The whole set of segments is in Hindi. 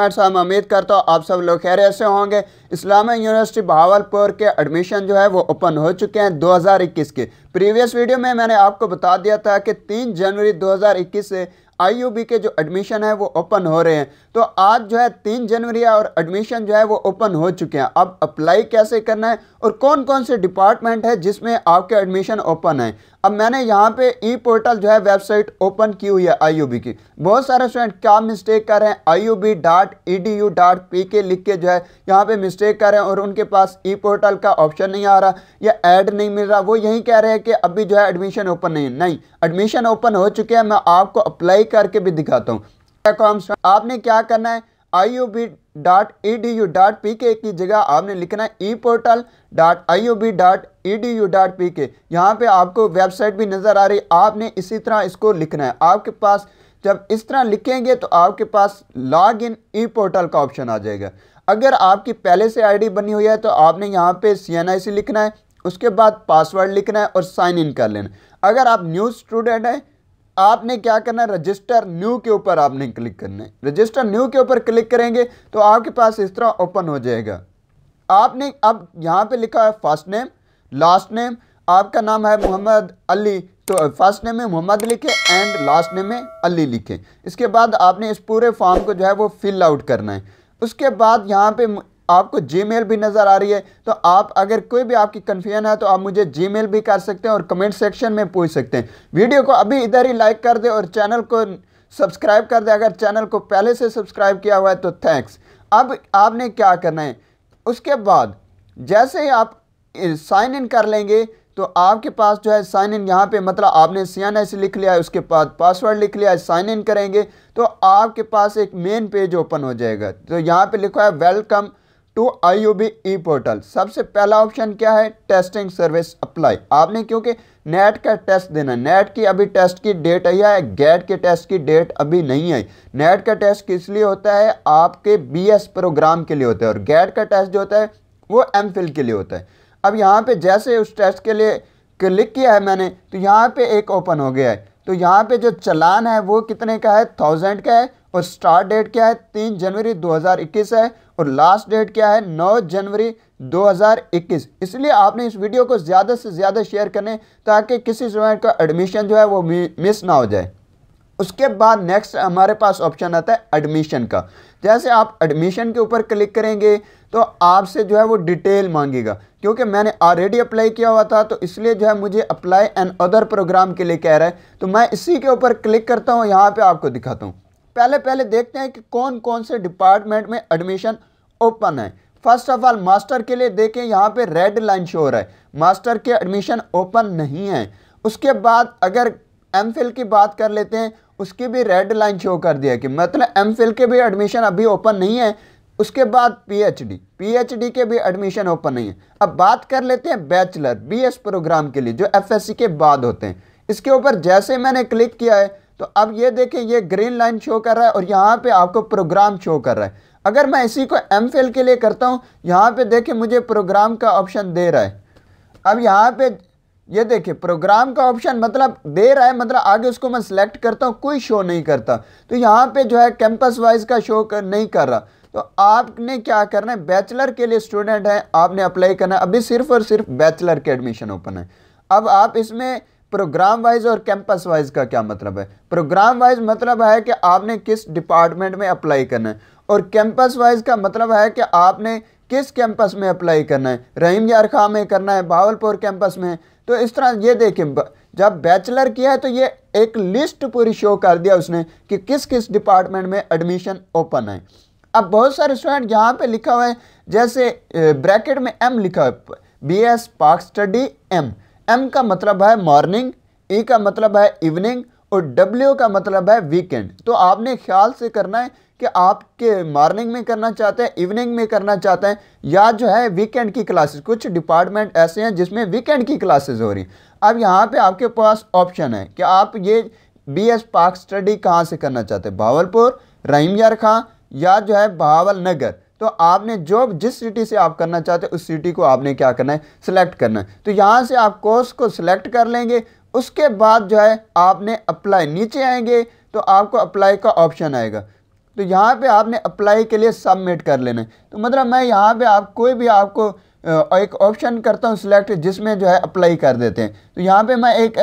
साहब उम्मीद करता हूँ आप सब लोग खैर ऐसे होंगे इस्लामिक यूनिवर्सिटी बहावलपुर के एडमिशन जो है वो ओपन हो चुके हैं 2021 के प्रीवियस वीडियो में मैंने आपको बता दिया था कि 3 जनवरी 2021 से आईयूबी के जो एडमिशन है वो ओपन हो रहे हैं तो आज जो है तीन जनवरी और एडमिशन जो है वो ओपन हो चुके हैं अब अप्लाई कैसे करना है और कौन कौन से डिपार्टमेंट है जिसमें आपके एडमिशन ओपन है अब मैंने यहाँ पे ई पोर्टल जो है वेबसाइट ओपन की हुई है आईयूबी की बहुत सारे स्टूडेंट क्या मिस्टेक कर रहे हैं IUB dot E D U dot P K लिख के जो है यहाँ पे मिस्टेक कर रहे हैं और उनके पास ई पोर्टल का ऑप्शन नहीं आ रहा या ऐड नहीं मिल रहा वो यही कह रहे हैं कि अभी जो है एडमिशन ओपन नहीं नहीं एडमिशन ओपन हो चुके हैं मैं आपको अप्लाई करके भी दिखाता हूँ आपने क्या करना है I U B dot E D U dot P K की जगह आपने लिखना है E portal dot I O B dot E D U dot P K यहाँ पर आपको वेबसाइट भी नज़र आ रही आपने इसी तरह इसको लिखना है आपके पास जब इस तरह लिखेंगे तो आपके पास लॉग इन ई पोर्टल का ऑप्शन आ जाएगा अगर आपकी पहले से आईडी बनी हुई है तो आपने यहाँ पे सी एन आई सी लिखना है उसके बाद पासवर्ड लिखना है और साइन इन कर लेना अगर आप न्यू स्टूडेंट हैं आपने क्या करना है रजिस्टर न्यू के ऊपर आपने क्लिक करना है रजिस्टर न्यू के ऊपर क्लिक करेंगे तो आपके पास इस तरह ओपन हो जाएगा आपने अब यहाँ पे लिखा है फर्स्ट नेम लास्ट नेम आपका नाम है मोहम्मद अली तो फर्स्ट नेम में मोहम्मद लिखे एंड लास्ट नेम में अली लिखे इसके बाद आपने इस पूरे फॉर्म को जो है वो फिल आउट करना है उसके बाद यहाँ पे आपको मेल भी नज़र आ रही है तो आप अगर कोई भी आपकी कन्फ्यूजन है तो आप मुझे मेल भी कर सकते हैं और कमेंट सेक्शन में पूछ सकते हैं वीडियो को अभी इधर ही लाइक कर दे और चैनल को सब्सक्राइब कर दे अगर चैनल को पहले से सब्सक्राइब किया हुआ है तो थैंक्स अब आपने क्या करना है उसके बाद जैसे ही आप साइन इन कर लेंगे तो आपके पास जो है साइन इन यहाँ पे मतलब आपने सी एन एस लिख लिया है उसके बाद पासवर्ड लिख लिया है साइन इन करेंगे तो आपके पास एक मेन पेज ओपन हो जाएगा तो यहाँ पे लिखा है welcome to I U B E portal सबसे पहला ऑप्शन क्या है टेस्टिंग सर्विस अप्लाई आपने क्योंकि नेट का टेस्ट देना नेट की अभी टेस्ट की डेट आई है गेट के टेस्ट की डेट अभी नहीं आई नेट का टेस्ट किस लिए होता है आपके बीएस प्रोग्राम के लिए होता है और गेट का टेस्ट जो होता है वो एम के लिए होता है अब यहाँ पर जैसे उस टेस्ट के लिए क्लिक किया है मैंने तो यहाँ पर एक ओपन हो गया है तो यहाँ पर जो चलान है वो कितने का है थाउजेंड का है और स्टार्ट डेट क्या है तीन जनवरी 2021 है और लास्ट डेट क्या है नौ जनवरी 2021 इसलिए आपने इस वीडियो को ज़्यादा से ज़्यादा शेयर करें ताकि किसी स्टूडेंट का एडमिशन जो है वो मिस ना हो जाए उसके बाद नेक्स्ट हमारे पास ऑप्शन आता है एडमिशन का जैसे आप एडमिशन के ऊपर क्लिक करेंगे तो आपसे जो है वो डिटेल मांगेगा क्योंकि मैंने ऑलरेडी अप्लाई किया हुआ था तो इसलिए जो है मुझे अप्लाई एंड अदर प्रोग्राम के लिए कह रहा है तो मैं इसी के ऊपर क्लिक करता हूँ यहाँ पर आपको दिखाता हूँ पहले पहले देखते हैं कि कौन कौन से डिपार्टमेंट में एडमिशन ओपन है फर्स्ट ऑफ ऑल मास्टर के लिए देखें यहाँ पे रेड लाइन शो है मास्टर के एडमिशन ओपन नहीं है उसके बाद अगर एम की बात कर लेते हैं उसकी भी रेड लाइन शो कर दिया कि मतलब एम के भी एडमिशन अभी ओपन नहीं है उसके बाद पीएचडी पीएचडी के भी एडमिशन ओपन नहीं है अब बात कर लेते हैं बैचलर बीएस प्रोग्राम के लिए जो एफएससी के बाद होते हैं इसके ऊपर जैसे मैंने क्लिक किया है तो अब ये देखें ये ग्रीन लाइन शो कर रहा है और यहाँ पे आपको प्रोग्राम शो कर रहा है अगर मैं इसी को एम के लिए करता हूँ यहाँ पे देखें मुझे प्रोग्राम का ऑप्शन दे रहा है अब यहाँ पे ये देखिए प्रोग्राम का ऑप्शन मतलब दे रहा है मतलब आगे उसको मैं सिलेक्ट करता हूँ कोई शो नहीं करता तो यहाँ पर जो है कैंपस वाइज का शो कर, नहीं कर रहा तो आपने क्या करना है बैचलर के लिए स्टूडेंट हैं आपने अप्लाई करना है अभी सिर्फ और सिर्फ बैचलर के एडमिशन ओपन है अब आप इसमें प्रोग्राम वाइज और कैंपस वाइज का क्या मतलब है प्रोग्राम वाइज मतलब है कि आपने किस डिपार्टमेंट में अप्लाई करना है और कैंपस वाइज का मतलब है कि आपने किस कैंपस में अप्लाई करना है रहीम यार खां में करना है भावलपुर कैंपस में तो इस तरह ये देखें जब बैचलर किया है तो ये एक लिस्ट पूरी शो कर दिया उसने कि किस किस डिपार्टमेंट में एडमिशन ओपन है अब बहुत सारे स्टूडेंट यहाँ पे लिखा हुआ है जैसे ब्रैकेट में एम लिखा है B S Pak study M M का मतलब है मॉर्निंग ई e का मतलब है इवनिंग और डब्ल्यू का मतलब है वीकेंड तो आपने ख्याल से करना है कि आपके मॉर्निंग में करना चाहते हैं इवनिंग में करना चाहते हैं या जो है वीकेंड की क्लासेस कुछ डिपार्टमेंट ऐसे हैं जिसमें वीकेंड की क्लासेस हो रही अब यहाँ पे आपके पास ऑप्शन है कि आप ये बी एस पार्क स्टडी कहाँ से करना चाहते हैं भावलपुर रहीम यार खां या जो है भावल नगर तो आपने जो जिस सिटी से आप करना चाहते हैं उस सिटी को आपने क्या करना है सिलेक्ट करना है तो यहाँ से आप कोर्स को सिलेक्ट कर लेंगे उसके बाद जो है आपने अप्लाई नीचे आएंगे तो आपको अप्लाई का ऑप्शन आएगा तो यहाँ पे आपने अप्लाई के लिए सबमिट कर लेना है तो मतलब मैं यहाँ पे आप कोई भी आपको एक ऑप्शन करता हूँ सिलेक्ट जिसमें जो है अप्लाई कर देते हैं तो यहाँ पे मैं एक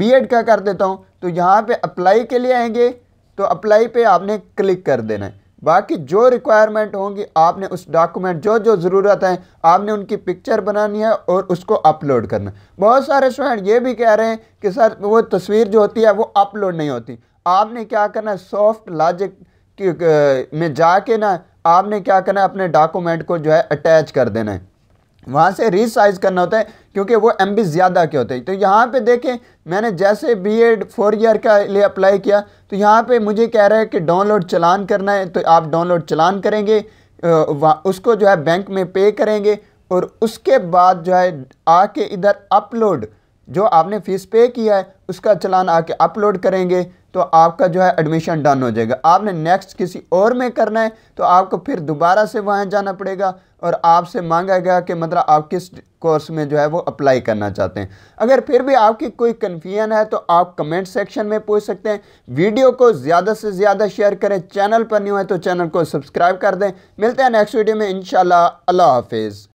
बीएड का कर देता हूँ तो यहाँ पे अप्लाई के लिए आएंगे तो अप्लाई पे आपने क्लिक कर देना है बाकी जो रिक्वायरमेंट होंगी आपने उस डॉक्यूमेंट जो जो ज़रूरत है आपने उनकी पिक्चर बनानी है और उसको अपलोड करना बहुत सारे स्टूडेंट ये भी कह रहे हैं कि सर वो तस्वीर जो होती है वो अपलोड नहीं होती आपने क्या करना है सॉफ्ट लॉजिक में जाके ना आपने क्या करना है अपने डॉक्यूमेंट को जो है अटैच कर देना है वहाँ से रिसाइज करना होता है क्योंकि वो एम ज़्यादा के होते हैं तो यहाँ पे देखें मैंने जैसे बी एड फोर ईयर का लिए अप्लाई किया तो यहाँ पे मुझे कह रहा है कि डाउनलोड चलान करना है तो आप डाउनलोड चलान करेंगे उसको जो है बैंक में पे करेंगे और उसके बाद जो है आके इधर अपलोड जो आपने फ़ीस पे किया है उसका चलान आके अपलोड करेंगे तो आपका जो है एडमिशन डन हो जाएगा आपने नेक्स्ट किसी और में करना है तो आपको फिर दोबारा से वहाँ जाना पड़ेगा और आपसे मांगा गया कि मतलब आप किस कोर्स में जो है वो अप्लाई करना चाहते हैं अगर फिर भी आपकी कोई कन्फ्यूजन है तो आप कमेंट सेक्शन में पूछ सकते हैं वीडियो को ज़्यादा से ज़्यादा शेयर करें चैनल पर न्यू है तो चैनल को सब्सक्राइब कर दें मिलते हैं नेक्स्ट वीडियो में इन अल्लाह हाफिज़